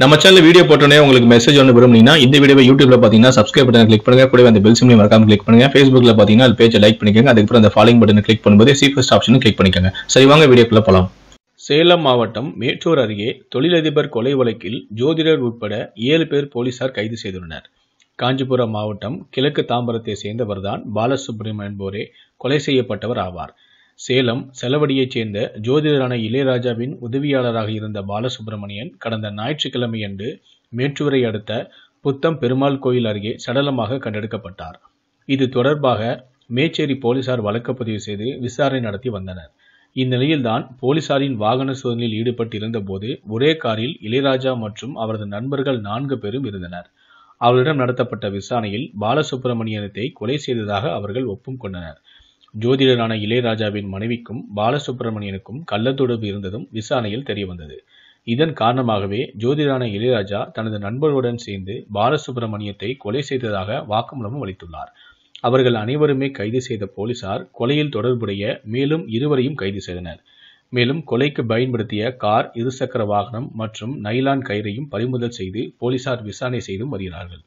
நம்ம channel video போட்டோன்னே உங்களுக்கு மெசேஜ் ஒன்று விரும்புனீங்கன்னா இந்த வீடியோ யூடியூப்ல பார்த்தீங்கன்னா சப்ஸ்கிரைப் பட்டன் கிளிக் பண்ணுங்க கூட அந்த பெல் சிம்லையும் மறக்காம கிளிக் பண்ணுங்க ஃபேஸ்புக்ல பார்த்தீங்கன்னா அது பேஜை லைக் பண்ணிக்கோங்க அதுக்கப்புறம் அந்த ஃபாலோயிங் பட்டனை கிளிக் பண்ணும்போது சீஃபஸ்ட் ஆப்ஷனும் கிளிக் பண்ணிக்கோங்க சரி வாங்க வீடியோக்குள்ள போகலாம் சேலம் மாவட்டம் மேட்டூர் அருகே தொழிலதிபர் கொலை வழக்கில் ஜோதிடர் உட்பட ஏழு பேர் போலீசார் கைது செய்துள்ளனர் காஞ்சிபுரம் மாவட்டம் கிழக்கு தாம்பரத்தை சேர்ந்தவர்தான் பாலசுப்ரமணியன் போரே கொலை செய்யப்பட்டவர் ஆவார் சேலம் செலவடியைச் சேர்ந்த ஜோதிடரான இளையராஜாவின் உதவியாளராக இருந்த பாலசுப்பிரமணியன் கடந்த ஞாயிற்றுக்கிழமையன்று மேற்றுவரை அடுத்த புத்தம் பெருமாள் கோயில் அருகே சடலமாக கண்டெடுக்கப்பட்டார் இது தொடர்பாக மேச்சேரி போலீசார் வழக்கு பதிவு செய்து விசாரணை நடத்தி வந்தனர் இந்நிலையில்தான் போலீசாரின் வாகன சோதனையில் ஈடுபட்டிருந்த போது ஒரே காரில் இளையராஜா மற்றும் அவரது நண்பர்கள் நான்கு பேரும் இருந்தனர் அவரிடம் நடத்தப்பட்ட விசாரணையில் பாலசுப்பிரமணியனத்தை கொலை செய்ததாக அவர்கள் ஒப்பும் கொண்டனர் ஜோதிடரான இளையராஜாவின் மனைவிக்கும் பாலசுப்பிரமணியனுக்கும் கள்ளத்தொடர்பு இருந்ததும் விசாரணையில் தெரியவந்தது இதன் காரணமாகவே ஜோதிடரான இளையராஜா தனது நண்பர்களுடன் சேர்ந்து பாலசுப்பிரமணியத்தை கொலை செய்ததாக வாக்குமூலமும் அளித்துள்ளார் அவர்கள் அனைவருமே கைது செய்த போலீசார் கொலையில் தொடர்புடைய மேலும் இருவரையும் கைது செய்தனர் மேலும் கொலைக்கு பயன்படுத்திய கார் இருசக்கர வாகனம் மற்றும் நைலான் கயிறையும் பறிமுதல் செய்து போலீசார் விசாரணை செய்தும் வருகிறார்கள்